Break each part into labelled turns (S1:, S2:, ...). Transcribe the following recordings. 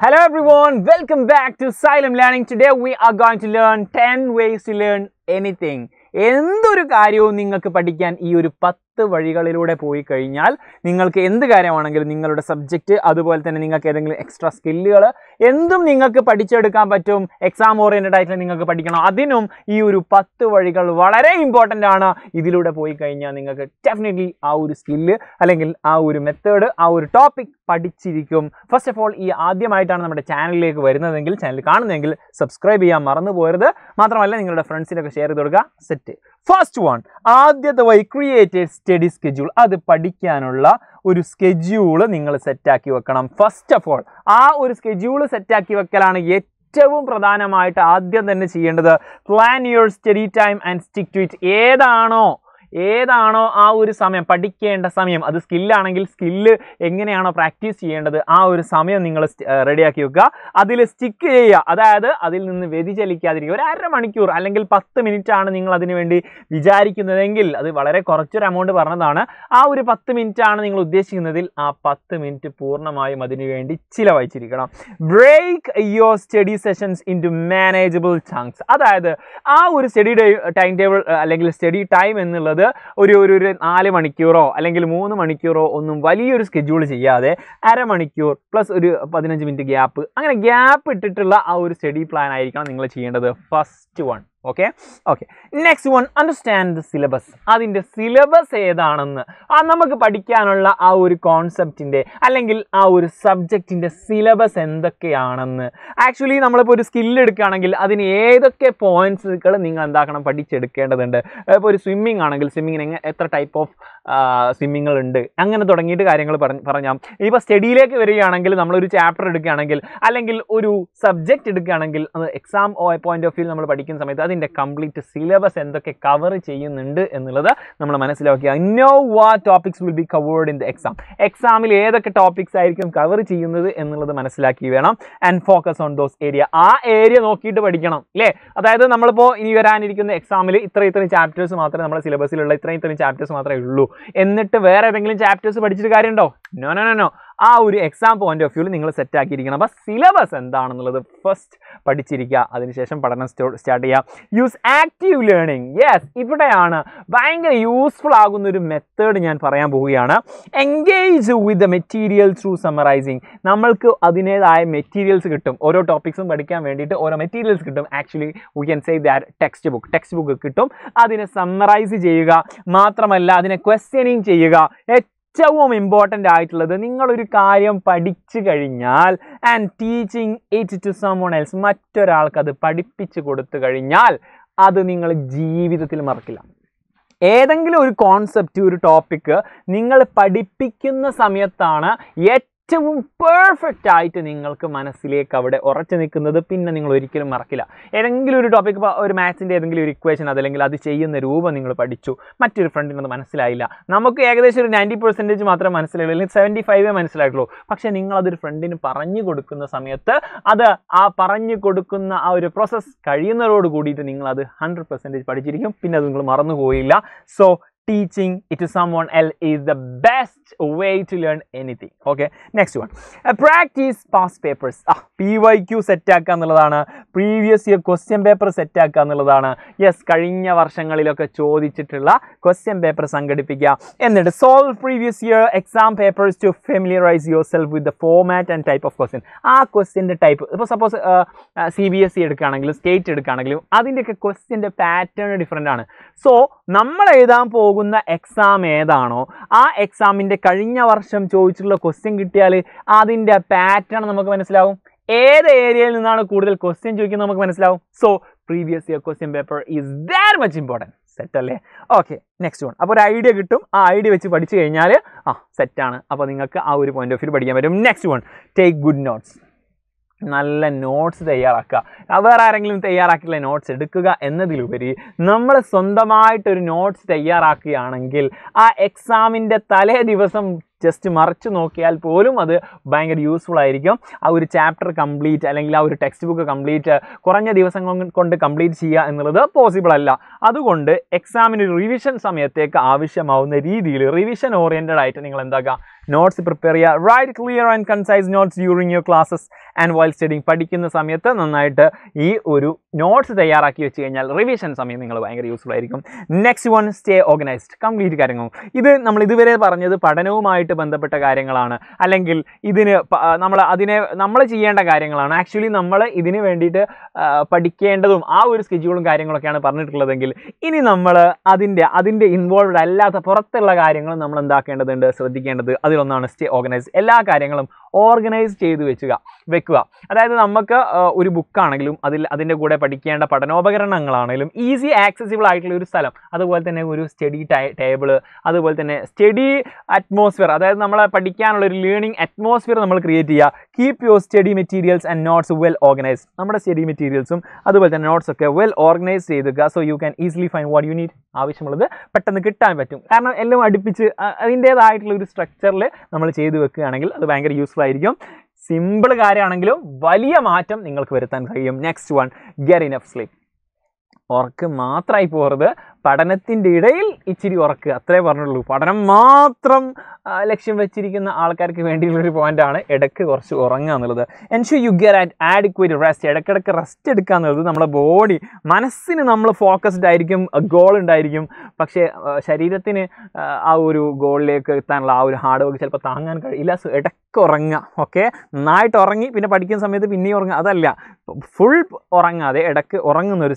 S1: Hello everyone, welcome back to Asylum Learning. Today we are going to learn 10 ways to learn anything. എന്തൊരു കാര്യവും നിങ്ങൾക്ക് പഠിക്കാൻ ഈ ഒരു പത്ത് പത്ത് വഴികളിലൂടെ പോയി കഴിഞ്ഞാൽ നിങ്ങൾക്ക് എന്ത് കാര്യമാണെങ്കിലും നിങ്ങളുടെ സബ്ജക്റ്റ് അതുപോലെ തന്നെ നിങ്ങൾക്ക് ഏതെങ്കിലും എക്സ്ട്രാ സ്കില്ലുകൾ എന്തും നിങ്ങൾക്ക് പഠിച്ചെടുക്കാൻ പറ്റും എക്സാം ഓറിയൻറ്റഡ് ആയിട്ട് നിങ്ങൾക്ക് പഠിക്കണം അതിനും ഈ ഒരു പത്ത് വഴികൾ വളരെ ഇമ്പോർട്ടൻ്റ് ആണ് ഇതിലൂടെ പോയി കഴിഞ്ഞാൽ നിങ്ങൾക്ക് ഡെഫിനറ്റ്ലി ആ ഒരു സ്കില്ല് അല്ലെങ്കിൽ ആ ഒരു മെത്തേഡ് ആ ഒരു ടോപ്പിക് പഠിച്ചിരിക്കും ഫസ്റ്റ് ഓഫ് ഓൾ ഈ ആദ്യമായിട്ടാണ് നമ്മുടെ ചാനലിലേക്ക് വരുന്നതെങ്കിൽ ചാനൽ കാണുന്നതെങ്കിൽ സബ്സ്ക്രൈബ് ചെയ്യാൻ മറന്നു പോകരുത് മാത്രമല്ല നിങ്ങളുടെ ഫ്രണ്ട്സിനൊക്കെ ഷെയർ ചെയ്ത് കൊടുക്കുക സെറ്റ് ഫസ്റ്റ് വൺ ആദ്യത്തെ വൈ ക്രിയേറ്റേഴ്സ് സ്റ്റഡി സ്കെഡ്യൂൾ അത് പഠിക്കാനുള്ള ഒരു സ്കെഡ്യൂൾ നിങ്ങൾ സെറ്റാക്കി വെക്കണം ഫസ്റ്റ് ഓഫ് ഓൾ ആ ഒരു സ്കെഡ്യൂൾ സെറ്റാക്കി വെക്കലാണ് ഏറ്റവും ഏറ്റവും പ്രധാനമായിട്ട് ആദ്യം തന്നെ ചെയ്യേണ്ടത് plan your study time and stick to it ഏതാണോ ഏതാണോ ആ ഒരു സമയം പഠിക്കേണ്ട സമയം അത് സ്കില്ലാണെങ്കിൽ സ്കില്ല് എങ്ങനെയാണോ പ്രാക്ടീസ് ചെയ്യേണ്ടത് ആ ഒരു സമയം നിങ്ങൾ റെഡിയാക്കി വെക്കുക അതിൽ സ്റ്റിക്ക് ചെയ്യുക അതായത് അതിൽ നിന്ന് വ്യതിചലിക്കാതിരിക്കുക ഒരു അര മണിക്കൂർ അല്ലെങ്കിൽ പത്ത് മിനിറ്റ് ആണ് നിങ്ങൾ അതിനു വേണ്ടി വിചാരിക്കുന്നതെങ്കിൽ അത് വളരെ കുറച്ചൊരു എമൗണ്ട് പറഞ്ഞതാണ് ആ ഒരു പത്ത് മിനിറ്റ് ആണ് നിങ്ങൾ ഉദ്ദേശിക്കുന്നതിൽ ആ പത്ത് മിനിറ്റ് പൂർണ്ണമായും വേണ്ടി ചിലവഴിച്ചിരിക്കണം break your study sessions into manageable chunks അതായത് ആ ഒരു സ്റ്റഡി ടൈം ടേബിൾ അല്ലെങ്കിൽ സ്റ്റഡി ടൈം എന്നുള്ളത് എന്നുള്ളത് ഒരു ഒരു ഒരു നാല് മണിക്കൂറോ അല്ലെങ്കിൽ മൂന്ന് മണിക്കൂറോ ഒന്നും വലിയൊരു സ്കെഡ്യൂൾ ചെയ്യാതെ അരമണിക്കൂർ പ്ലസ് ഒരു പതിനഞ്ച് മിനിറ്റ് ഗ്യാപ്പ് അങ്ങനെ ഗ്യാപ്പ് ഇട്ടിട്ടുള്ള ആ ഒരു സ്റ്റഡി പ്ലാൻ ആയിരിക്കണം നിങ്ങൾ ചെയ്യേണ്ടത് first one okay okay next one understand the syllabus അതിൻ്റെ സിലബസ് ഏതാണെന്ന് ആ നമുക്ക് പഠിക്കാനുള്ള ആ ഒരു കോൺസെപ്റ്റിൻ്റെ അല്ലെങ്കിൽ ആ ഒരു സബ്ജക്റ്റിൻ്റെ സിലബസ് എന്തൊക്കെയാണെന്ന് ആക്ച്വലി നമ്മളിപ്പോൾ ഒരു സ്കില്ല് എടുക്കുകയാണെങ്കിൽ അതിന് ഏതൊക്കെ പോയിൻറ്റ്സുകൾ നിങ്ങൾ എന്താക്കണം പഠിച്ചെടുക്കേണ്ടതുണ്ട് ഇപ്പോൾ ഒരു സ്വിമ്മിങ് ആണെങ്കിൽ സ്വിമ്മിങ്ങിന് എത്ര ടൈപ്പ് ഓഫ് ഉണ്ട് അങ്ങനെ തുടങ്ങിയിട്ട് കാര്യങ്ങൾ പറഞ്ഞ് പറഞ്ഞാൽ ഇപ്പോൾ സ്റ്റഡിയിലേക്ക് വരികയാണെങ്കിൽ നമ്മളൊരു ചാപ്റ്റർ എടുക്കുകയാണെങ്കിൽ അല്ലെങ്കിൽ ഒരു സബ്ജക്റ്റ് എടുക്കുകയാണെങ്കിൽ അത് എക്സാം പോയിൻ്റ് ഓഫ് വ്യൂ നമ്മൾ പഠിക്കുന്ന സമയത്ത് അതിന് ഇസ്ലാമിൻ്റെ കംപ്ലീറ്റ് സിലബസ് എന്തൊക്കെ കവർ ചെയ്യുന്നുണ്ട് എന്നുള്ളത് നമ്മൾ മനസ്സിലാക്കുക know what topics will be covered in the exam എക്സാമിൽ ഏതൊക്കെ ടോപ്പിക്സ് ആയിരിക്കും കവർ ചെയ്യുന്നത് എന്നുള്ളത് മനസ്സിലാക്കി വേണം and focus on those area ആ ഏരിയ നോക്കിയിട്ട് പഠിക്കണം അല്ലേ അതായത് നമ്മളിപ്പോൾ ഇനി വരാനിരിക്കുന്ന എക്സാമിൽ ഇത്ര ഇത്രയും ചാപ്റ്റേഴ്സ് മാത്രമേ നമ്മുടെ സിലബസിലുള്ള ഇത്രയും ഇത്രയും ചാപ്റ്റേഴ്സ് മാത്രമേ ഉള്ളൂ എന്നിട്ട് വേറെ ഏതെങ്കിലും ചാപ്റ്റേഴ്സ് പഠിച്ചിട്ട് കാര്യമുണ്ടോ നോ നോ നോ നോ ആ ഒരു എക്സാം പോയിന്റ് ഓഫ് വ്യൂവിൽ നിങ്ങൾ സെറ്റ് ആക്കിയിരിക്കണം അപ്പോൾ സിലബസ് എന്താണെന്നുള്ളത് ഫസ്റ്റ് പഠിച്ചിരിക്കുക അതിനുശേഷം പഠനം സ്റ്റാർട്ട് ചെയ്യുക യൂസ് ആക്റ്റീവ് ലേണിംഗ് യെസ് ഇവിടെയാണ് ഭയങ്കര യൂസ്ഫുൾ ആകുന്ന ഒരു മെത്തേഡ് ഞാൻ പറയാൻ പോവുകയാണ് engage with the material through summarising നമ്മൾക്ക് അതിൻ്റെതായ മെറ്റീരിയൽസ് കിട്ടും ഓരോ ടോപ്പിക്സും പഠിക്കാൻ വേണ്ടിയിട്ട് ഓരോ മെറ്റീരിയൽസ് കിട്ടും actually we can say that textbook textbook കിട്ടും അതിനെ സമ്മറൈസ് ചെയ്യുക മാത്രമല്ല അതിനെ ക്വസ്റ്റ്യനിങ് ചെയ്യുക ഏറ്റവും ഇമ്പോർട്ടൻ്റ് ആയിട്ടുള്ളത് നിങ്ങളൊരു കാര്യം പഠിച്ചു കഴിഞ്ഞാൽ and teaching it to someone else മറ്റൊരാൾക്ക് അത് പഠിപ്പിച്ചു കൊടുത്തു കഴിഞ്ഞാൽ അത് നിങ്ങൾ ജീവിതത്തിൽ മറക്കില്ല ഏതെങ്കിലും ഒരു കോൺസെപ്റ്റ് ഒരു ടോപ്പിക്ക് നിങ്ങൾ പഠിപ്പിക്കുന്ന സമയത്താണ് ഏറ്റവും ഏറ്റവും പെർഫെക്റ്റ് ആയിട്ട് നിങ്ങൾക്ക് മനസ്സിലേക്ക് അവിടെ ഉറച്ചു നിൽക്കുന്നത് പിന്നെ നിങ്ങൾ ഒരിക്കലും മറക്കില്ല ഏതെങ്കിലും ഒരു ടോപ്പിക് ഒരു മാത്സിൻ്റെ ഏതെങ്കിലും ഒരു ഇക്വേഷൻ അതല്ലെങ്കിൽ അത് ചെയ്യുന്ന രൂപം നിങ്ങൾ പഠിച്ചു മറ്റൊരു ഫ്രണ്ടിനത് മനസ്സിലായില്ല നമുക്ക് ഏകദേശം ഒരു നയൻറ്റി പെർസെൻറ്റേജ് മാത്രമേ മനസ്സിലായുള്ളൂ അല്ലെങ്കിൽ സെവൻറ്റി ഫൈവേ മനസ്സിലായിട്ടുള്ളൂ പക്ഷേ നിങ്ങളതൊരു ഫ്രണ്ടിന് പറഞ്ഞു കൊടുക്കുന്ന സമയത്ത് അത് ആ പറഞ്ഞു കൊടുക്കുന്ന ആ ഒരു പ്രോസസ്സ് കഴിയുന്നതോട് കൂടിയിട്ട് നിങ്ങളത് ഹൺഡ്രഡ് പെർസെൻറ്റേജ് പഠിച്ചിരിക്കും പിന്നെ അത് നിങ്ങൾ മറന്നു പോയില്ല so teaching it to someone else is the best way to learn anything okay next one uh, practice past papers ah pyq set ആക്കുക എന്നുള്ളതാണ് previous year question paper set ആക്കുക എന്നുള്ളതാണ് യെസ് കഴിഞ്ഞ വർഷങ്ങളിലൊക്കെ ചോദിച്ചിട്ടുള്ള ക്വസ്റ്റ്യൻ പേപ്പർ സംഘടിപ്പിക്കുക എന്നിട്ട് solve previous year exam papers to familiarise yourself with the format and type of question ആ ക്വസ്റ്റ്യൻ്റെ ടൈപ്പ് ഇപ്പോൾ suppose C B S E എടുക്കുകയാണെങ്കിലും സ്റ്റേറ്റ് എടുക്കുകയാണെങ്കിലും അതിൻ്റെയൊക്കെ ക്വസ്റ്റ്യൻ്റെ പാറ്റേൺ ഡിഫറെൻ്റ് ആണ് സോ നമ്മൾ എഴുതാൻ പോകും പോകുന്ന എക്സാം ഏതാണോ ആ എക്സാമിൻ്റെ കഴിഞ്ഞ വർഷം ചോദിച്ചിട്ടുള്ള ക്വസ്റ്റ്യൻ കിട്ടിയാൽ അതിൻ്റെ പാറ്റേൺ നമുക്ക് മനസ്സിലാവും ഏത് ഏരിയയിൽ നിന്നാണ് കൂടുതൽ ക്വസ്റ്റ്യൻ ചോദിക്കുന്നത് നമുക്ക് മനസ്സിലാവും so previous year question paper is very much important set അല്ലേ ഓക്കെ നെക്സ്റ്റ് വൺ അപ്പോൾ ഒരു ഐഡിയ കിട്ടും ആ ഐഡിയ വെച്ച് പഠിച്ചു കഴിഞ്ഞാൽ ആ സെറ്റാണ് അപ്പോൾ നിങ്ങൾക്ക് ആ ഒരു പോയിന്റ് ഓഫ് വ്യൂ പഠിക്കാൻ പറ്റും next one take good notes നല്ല നോട്ട്സ് തയ്യാറാക്കുക വേറെ ആരെങ്കിലും തയ്യാറാക്കിയിട്ടുള്ള നോട്ട്സ് എടുക്കുക എന്നതിലുപരി നമ്മൾ സ്വന്തമായിട്ടൊരു നോട്ട്സ് തയ്യാറാക്കുകയാണെങ്കിൽ ആ എക്സാമിൻ്റെ തലേ ദിവസം ജസ്റ്റ് മറിച്ച് നോക്കിയാൽ പോലും അത് ഭയങ്കര യൂസ്ഫുൾ ആയിരിക്കും ആ ഒരു ചാപ്റ്റർ കംപ്ലീറ്റ് അല്ലെങ്കിൽ ആ ഒരു ടെക്സ്റ്റ് ബുക്ക് കംപ്ലീറ്റ് കുറഞ്ഞ ദിവസം കൊണ്ട് കംപ്ലീറ്റ് ചെയ്യുക എന്നുള്ളത് പോസിബിൾ അല്ല അതുകൊണ്ട് എക്സാമിന് റിവിഷൻ സമയത്തേക്ക് ആവശ്യമാവുന്ന രീതിയിൽ റിവിഷൻ ഓറിയൻറ്റഡ് ആയിട്ട് നിങ്ങൾ എന്താക്കുക നോട്ട്സ് പ്രിപ്പയർ ചെയ്യുക write clear and concise notes during your classes and while studying പഠിക്കുന്ന സമയത്ത് നന്നായിട്ട് ഈ ഒരു നോട്ട്സ് തയ്യാറാക്കി വെച്ച് കഴിഞ്ഞാൽ റിവിഷൻ സമയം നിങ്ങൾ ഭയങ്കര യൂസ്ഫുൾ ആയിരിക്കും next one stay organised complete കാര്യങ്ങളും ഇത് നമ്മൾ ഇതുവരെ പറഞ്ഞത് പഠനവുമായിട്ട് ഇതുമായിട്ട് ബന്ധപ്പെട്ട കാര്യങ്ങളാണ് അല്ലെങ്കിൽ ഇതിന് നമ്മൾ അതിനെ നമ്മൾ ചെയ്യേണ്ട കാര്യങ്ങളാണ് ആക്ച്വലി നമ്മൾ ഇതിന് വേണ്ടിയിട്ട് പഠിക്കേണ്ടതും ആ ഒരു സ്കെഡ്യൂളും കാര്യങ്ങളൊക്കെയാണ് പറഞ്ഞിട്ടുള്ളതെങ്കിൽ ഇനി നമ്മൾ അതിൻ്റെ അതിൻ്റെ ഇൻവോൾവ്ഡ് അല്ലാത്ത പുറത്തുള്ള കാര്യങ്ങൾ നമ്മൾ എന്താക്കേണ്ടതുണ്ട് ശ്രദ്ധിക്കേണ്ടത് അതിലൊന്നാണ് സ്റ്റേ ഓർഗനൈസ് എല്ലാ കാര്യങ്ങളും ഓർഗനൈസ് ചെയ്ത് വെച്ചുക വെക്കുക അതായത് നമുക്ക് ഒരു ബുക്കാണെങ്കിലും അതിൽ അതിൻ്റെ കൂടെ പഠിക്കേണ്ട പഠനോപകരണങ്ങളാണെങ്കിലും ഈസി ആക്സസിബിൾ ആയിട്ടുള്ള ഒരു സ്ഥലം അതുപോലെ തന്നെ ഒരു സ്റ്റഡി ടേബിൾ അതുപോലെ തന്നെ സ്റ്റഡി അറ്റ്മോസ്ഫിയർ അതായത് നമ്മളെ പഠിക്കാനുള്ള ഒരു ലേണിംഗ് അറ്റ്മോസ്ഫിയർ നമ്മൾ ക്രിയേറ്റ് ചെയ്യുക keep your study materials and notes well organise നമ്മുടെ സ്റ്റഡി മെറ്റീരിയൽസും അതുപോലെ തന്നെ നോട്ട്സ് ഒക്കെ വെൽ ഓർഗനൈസ് ചെയ്തുക so you can easily find what you need ആവശ്യമുള്ളത് പെട്ടെന്ന് കിട്ടാൻ പറ്റും കാരണം എല്ലാം അടുപ്പിച്ച് അതിൻ്റേതായിട്ടുള്ള ഒരു സ്ട്രക്ചറിൽ നമ്മൾ ചെയ്തു വെക്കുകയാണെങ്കിൽ അത് ഭയങ്കര യൂസ്ഫുൾ ആയിരിക്കും സിമ്പിൾ കാര്യമാണെങ്കിലും വലിയ മാറ്റം നിങ്ങൾക്ക് വരുത്താൻ കഴിയും next one get enough sleep ഉറക്ക് മാത്രമായി പോകരുത് പഠനത്തിൻ്റെ ഇടയിൽ ഇച്ചിരി ഉറക്കുക അത്രേ പറഞ്ഞുള്ളൂ പഠനം മാത്രം ലക്ഷ്യം വെച്ചിരിക്കുന്ന ആൾക്കാർക്ക് വേണ്ടിയുള്ളൊരു പോയിൻ്റാണ് ഇടയ്ക്ക് കുറച്ച് ഉറങ്ങുക എന്നുള്ളത് ensure you get at adequate rest ഇടയ്ക്കിടയ്ക്ക് റെസ്റ്റ് എടുക്കുക എന്നുള്ളത് നമ്മുടെ ബോഡി മനസ്സിന് നമ്മൾ ഫോക്കസ്ഡ് ആയിരിക്കും ഗോൾ ഉണ്ടായിരിക്കും പക്ഷേ ശരീരത്തിന് ആ ഒരു ഗോളിലേക്ക് എത്താനുള്ള ആ ഒരു ഹാർഡ് വർക്ക് ചിലപ്പോൾ താങ്ങാൻ കഴിയില്ല സോ ഇടയ്ക്ക് ഉറങ്ങുക ഓക്കെ നന്നായിട്ട് ഉറങ്ങി പിന്നെ പഠിക്കുന്ന സമയത്ത് പിന്നെയും ഉറങ്ങുക അതല്ല ഫുൾ ഉറങ്ങാതെ ഇടയ്ക്ക് ഉറങ്ങുന്ന ഒരു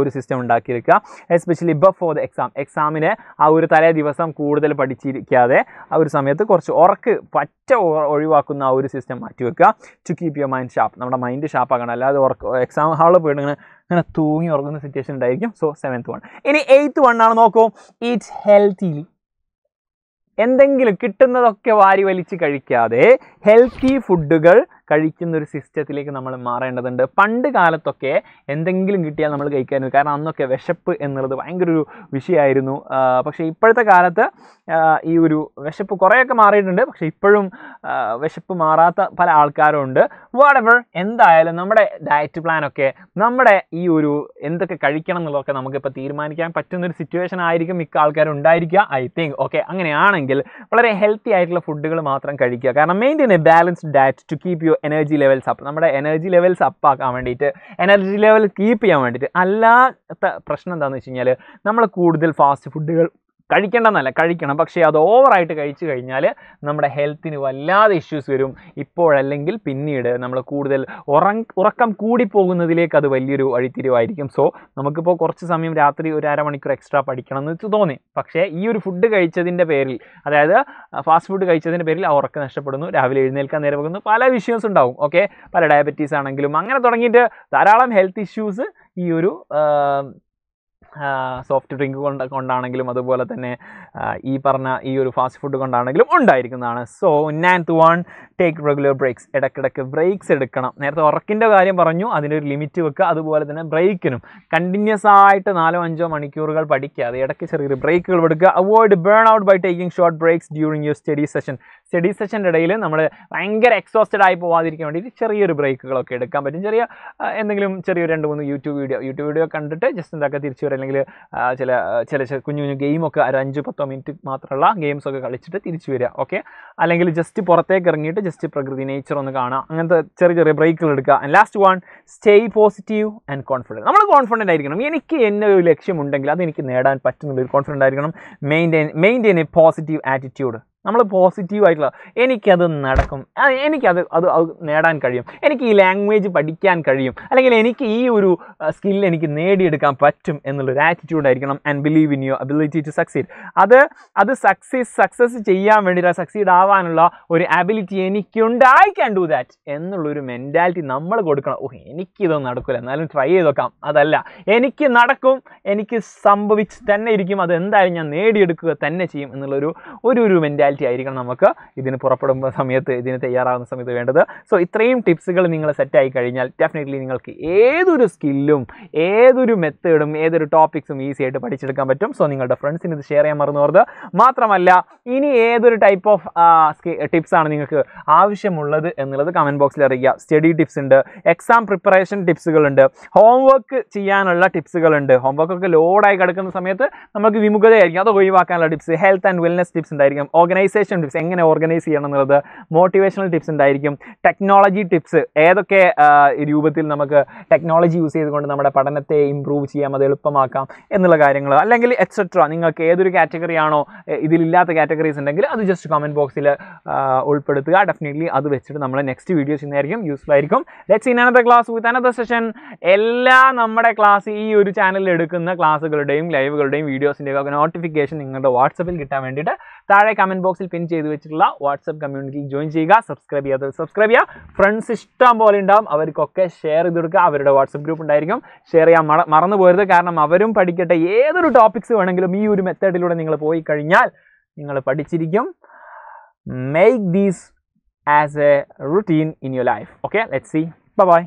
S1: ഒരു സിസ്റ്റം ഉണ്ടാക്കിയെടുക്കുക എസ്പെഷ്യലി ബിഫോർ ദ എക്സാം എക്സാമിന് ആ ഒരു തലേ ദിവസം കൂടുതൽ പഠിച്ചിരിക്കാതെ ആ ഒരു സമയത്ത് കുറച്ച് ഉറക്ക് പറ്റ ഒഴിവാക്കുന്ന ആ ഒരു സിസ്റ്റം മാറ്റി വെക്കുക to keep your mind sharp നമ്മുടെ മൈൻഡ് ആകണം അല്ലാതെ ഉറക്ക് എക്സാം ഹാളിൽ പോയിട്ട് ഇങ്ങനെ അങ്ങനെ തൂങ്ങി ഉറങ്ങുന്ന സിറ്റുവേഷൻ ഉണ്ടായിരിക്കും സോ സെവൻത്ത് വൺ ഇനി എയ്ത്ത് വൺ ആണ് നോക്കൂ ഇറ്റ്സ് ഹെൽത്തി എന്തെങ്കിലും കിട്ടുന്നതൊക്കെ വാരി വലിച്ച് കഴിക്കാതെ ഹെൽത്തി ഫുഡുകൾ കഴിക്കുന്ന ഒരു സിസ്റ്റത്തിലേക്ക് നമ്മൾ മാറേണ്ടതുണ്ട് പണ്ട് കാലത്തൊക്കെ എന്തെങ്കിലും കിട്ടിയാൽ നമ്മൾ കഴിക്കായിരുന്നു കാരണം അന്നൊക്കെ വിശപ്പ് എന്നുള്ളത് ഭയങ്കര ഒരു വിഷയമായിരുന്നു പക്ഷേ ഇപ്പോഴത്തെ കാലത്ത് ഈ ഒരു വിശപ്പ് കുറേയൊക്കെ മാറിയിട്ടുണ്ട് പക്ഷേ ഇപ്പോഴും വിശപ്പ് മാറാത്ത പല ആൾക്കാരും ഉണ്ട് വാട്ടെവർ എന്തായാലും നമ്മുടെ ഡയറ്റ് പ്ലാനൊക്കെ നമ്മുടെ ഈ ഒരു എന്തൊക്കെ കഴിക്കണം എന്നുള്ളതൊക്കെ നമുക്കിപ്പോൾ തീരുമാനിക്കാൻ പറ്റുന്നൊരു സിറ്റുവേഷൻ ആയിരിക്കും മിക്ക ആൾക്കാരും ഉണ്ടായിരിക്കുക ഐ തിങ്ക് ഓക്കെ അങ്ങനെയാണെങ്കിൽ വളരെ ഹെൽത്തി ആയിട്ടുള്ള ഫുഡുകൾ മാത്രം കഴിക്കുക കാരണം maintain a balanced diet to keep your energy levels up നമ്മുടെ എനർജി ലെവൽസ് അപ്പ് ആക്കാൻ വേണ്ടിയിട്ട് എനർജി ലെവൽ കീപ്പ് ചെയ്യാൻ വേണ്ടിയിട്ട് അല്ലാത്ത പ്രശ്നം എന്താണെന്ന് വെച്ച് കഴിഞ്ഞാൽ നമ്മൾ കൂടുതൽ ഫാസ്റ്റ് ഫുഡുകൾ കഴിക്കേണ്ടെന്നല്ല കഴിക്കണം പക്ഷേ അത് ഓവറായിട്ട് കഴിച്ചു കഴിഞ്ഞാൽ നമ്മുടെ ഹെൽത്തിന് വല്ലാതെ ഇഷ്യൂസ് വരും ഇപ്പോഴല്ലെങ്കിൽ പിന്നീട് നമ്മൾ കൂടുതൽ ഉറക്കം കൂടിപ്പോകുന്നതിലേക്ക് അത് വലിയൊരു വഴിത്തിരിവായിരിക്കും സോ നമുക്കിപ്പോൾ കുറച്ച് സമയം രാത്രി ഒരു അരമണിക്കൂർ എക്സ്ട്രാ പഠിക്കണം എന്ന് വെച്ച് തോന്നി പക്ഷേ ഈ ഒരു ഫുഡ് കഴിച്ചതിൻ്റെ പേരിൽ അതായത് ഫാസ്റ്റ് ഫുഡ് കഴിച്ചതിൻ്റെ പേരിൽ ആ ഉറക്കം നഷ്ടപ്പെടുന്നു രാവിലെ എഴുന്നേൽക്കാൻ നേരെ പോകുന്നു പല വിഷയംസ് ഉണ്ടാവും ഓക്കെ പല ഡയബറ്റീസ് ആണെങ്കിലും അങ്ങനെ തുടങ്ങിയിട്ട് ധാരാളം ഹെൽത്ത് ഇഷ്യൂസ് ഈ ഒരു സോഫ്റ്റ് ഡ്രിങ്ക് കൊണ്ട് കൊണ്ടാണെങ്കിലും അതുപോലെ തന്നെ ഈ പറഞ്ഞ ഈ ഒരു ഫാസ്റ്റ് ഫുഡ് കൊണ്ടാണെങ്കിലും ഉണ്ടായിരിക്കുന്നതാണ് so two one take regular breaks ഇടയ്ക്കിടയ്ക്ക് ബ്രേക്സ് എടുക്കണം നേരത്തെ ഉറക്കിൻ്റെ കാര്യം പറഞ്ഞു അതിനൊരു ലിമിറ്റ് വെക്കുക അതുപോലെ തന്നെ ബ്രേക്കിനും കണ്ടിന്യൂസ് ആയിട്ട് നാലോ അഞ്ചോ മണിക്കൂറുകൾ പഠിക്കുക അത് ഇടയ്ക്ക് ചെറിയൊരു ബ്രേക്കുകൾ എടുക്കുക avoid burnout by taking short breaks during your study session study സെഷൻ്റെ ഇടയിൽ നമ്മൾ ഭയങ്കര എക്സോസ്റ്റഡ് ആയി പോവാതിരിക്കാൻ വേണ്ടിയിട്ട് ചെറിയൊരു ബ്രേക്കുകളൊക്കെ എടുക്കാൻ പറ്റും ചെറിയ എന്തെങ്കിലും ചെറിയൊരു രണ്ട് മൂന്ന് യൂട്യൂബ് വീഡിയോ യൂട്യൂബ് വീഡിയോ കണ്ടിട്ട് ജസ്റ്റ് എന്താക്കുക തിരിച്ചു വരും അല്ലെങ്കിൽ ചില ചില കുഞ്ഞു കുഞ്ഞു ഗെയിമൊക്കെ ഒരു അഞ്ച് പത്തോ മിനിറ്റ് മാത്രമുള്ള ഗെയിംസൊക്കെ കളിച്ചിട്ട് തിരിച്ചു വരിക ഓക്കെ അല്ലെങ്കിൽ ജസ്റ്റ് പുറത്തേക്ക് ഇറങ്ങിയിട്ട് ജസ്റ്റ് പ്രകൃതി നേച്ചർ ഒന്ന് കാണുക അങ്ങനത്തെ ചെറിയ ചെറിയ ബ്രേക്കുകൾ എടുക്കുക and last one stay positive and confident നമ്മൾ കോൺഫിഡൻ്റ് ആയിരിക്കണം എനിക്ക് എന്നെ ഒരു ലക്ഷ്യമുണ്ടെങ്കിൽ അത് എനിക്ക് നേടാൻ പറ്റുന്നുള്ളൊരു കോൺഫിഡൻ്റ് ആയിരിക്കണം maintain maintain a positive attitude നമ്മൾ പോസിറ്റീവായിട്ടുള്ള എനിക്കത് നടക്കും എനിക്കത് അത് അത് നേടാൻ കഴിയും എനിക്ക് ഈ ലാംഗ്വേജ് പഠിക്കാൻ കഴിയും അല്ലെങ്കിൽ എനിക്ക് ഈ ഒരു സ്കിൽ എനിക്ക് നേടിയെടുക്കാൻ പറ്റും എന്നുള്ളൊരു ആറ്റിറ്റ്യൂഡായിരിക്കണം and believe in your ability to succeed അത് അത് സക്സസ് സക്സസ് ചെയ്യാൻ വേണ്ടിയിട്ട് സക്സീഡ് ആവാനുള്ള ഒരു അബിലിറ്റി എനിക്കുണ്ട് ഐ ക്യാൻ ഡു ദാറ്റ് എന്നുള്ളൊരു മെൻറ്റാലിറ്റി നമ്മൾ കൊടുക്കണം ഓ എനിക്കിതൊന്നും നടക്കില്ല എന്നാലും ട്രൈ ചെയ്ത് നോക്കാം അതല്ല എനിക്ക് നടക്കും എനിക്ക് സംഭവിച്ച് തന്നെ ഇരിക്കും അത് എന്തായാലും ഞാൻ നേടിയെടുക്കുക തന്നെ ചെയ്യും എന്നുള്ളൊരു ഒരു ഒരു മെൻറ്റാലിറ്റി മെൻറ്റാലിറ്റി ആയിരിക്കണം നമുക്ക് ഇതിന് പുറപ്പെടുമ്പോൾ സമയത്ത് ഇതിന് തയ്യാറാകുന്ന സമയത്ത് വേണ്ടത് സോ ഇത്രയും ടിപ്സുകൾ നിങ്ങൾ സെറ്റായി കഴിഞ്ഞാൽ ഡെഫിനറ്റ്ലി നിങ്ങൾക്ക് ഏതൊരു സ്കില്ലും ഏതൊരു മെത്തേഡും ഏതൊരു ടോപ്പിക്സും ഈസി ആയിട്ട് പഠിച്ചെടുക്കാൻ പറ്റും സോ നിങ്ങളുടെ ഫ്രണ്ട്സിന് ഇത് ഷെയർ ചെയ്യാൻ മറന്നുപോകരുത് മാത്രമല്ല ഇനി ഏതൊരു ടൈപ്പ് ഓഫ് ടിപ്സാണ് നിങ്ങൾക്ക് ആവശ്യമുള്ളത് എന്നുള്ളത് കമൻറ്റ് ബോക്സിൽ അറിയിക്കുക സ്റ്റഡി ടിപ്സ് ഉണ്ട് എക്സാം പ്രിപ്പറേഷൻ ടിപ്സുകളുണ്ട് ഹോംവർക്ക് ചെയ്യാനുള്ള ടിപ്സുകളുണ്ട് ഹോംവർക്കൊക്കെ ലോഡായി കിടക്കുന്ന സമയത്ത് നമുക്ക് വിമുഖതയായിരിക്കും അത് ഒഴിവാക്കാനുള്ള tips health and wellness tips ഉണ്ടായിരിക്കും ഓർഗനൈസ് ഓർഗനൈസേഷൻ ടിപ്സ് എങ്ങനെ ഓർഗനൈസ് ചെയ്യണം എന്നുള്ളത് മോട്ടിവേഷണൽ ടിപ്സ് ഉണ്ടായിരിക്കും ടെക്നോളജി ടിപ്സ് ഏതൊക്കെ രൂപത്തിൽ നമുക്ക് ടെക്നോളജി യൂസ് ചെയ്തുകൊണ്ട് നമ്മുടെ പഠനത്തെ ഇമ്പ്രൂവ് ചെയ്യാം അത് എളുപ്പമാക്കാം എന്നുള്ള കാര്യങ്ങൾ അല്ലെങ്കിൽ എക്സെട്ര നിങ്ങൾക്ക് ഏതൊരു കാറ്റഗറി ആണോ ഇതിലില്ലാത്ത കാറ്റഗറീസ് ഉണ്ടെങ്കിൽ അത് ജസ്റ്റ് കമൻറ്റ് ബോക്സിൽ ഉൾപ്പെടുത്തുക ഡെഫിനറ്റ്ലി അത് വെച്ചിട്ട് നമ്മൾ നെക്സ്റ്റ് വീഡിയോസ് ഇന്നായിരിക്കും യൂസ്ഫുൾ ആയിരിക്കും let's in another class with another session എല്ലാ നമ്മുടെ ക്ലാസ് ഈ ഒരു ചാനലിൽ എടുക്കുന്ന ക്ലാസ്സുകളുടെയും ലൈവുകളുടെയും വീഡിയോസിൻ്റെയൊക്കെ നോട്ടിഫിക്കേഷൻ നിങ്ങളുടെ വാട്സപ്പിൽ കിട്ടാൻ വേണ്ടിയിട്ട് താഴെ കമൻറ്റ് ബോക്സിൽ പിൻ ചെയ്ത് വെച്ചിട്ടുള്ള വാട്സപ്പ് കമ്മ്യൂണിറ്റിയിൽ ജോയിൻ ചെയ്യുക സബ്സ്ക്രൈബ് ചെയ്യാത്തവർ സബ്സ്ക്രൈബ് ചെയ്യുക ഫ്രണ്ട്സ് ഇഷ്ടം പോലെ ഉണ്ടാവും അവർക്കൊക്കെ ഷെയർ ചെയ്ത് കൊടുക്കുക അവരുടെ വാട്സപ്പ് ഗ്രൂപ്പ് ഉണ്ടായിരിക്കും ഷെയർ ചെയ്യാൻ മറന്നു പോരുത് കാരണം അവരും പഠിക്കട്ടെ ഏതൊരു ടോപ്പിക്സ് വേണമെങ്കിലും ഈ ഒരു മെത്തേഡിലൂടെ നിങ്ങൾ പോയി കഴിഞ്ഞാൽ നിങ്ങൾ പഠിച്ചിരിക്കും make these as a routine in your life okay let see by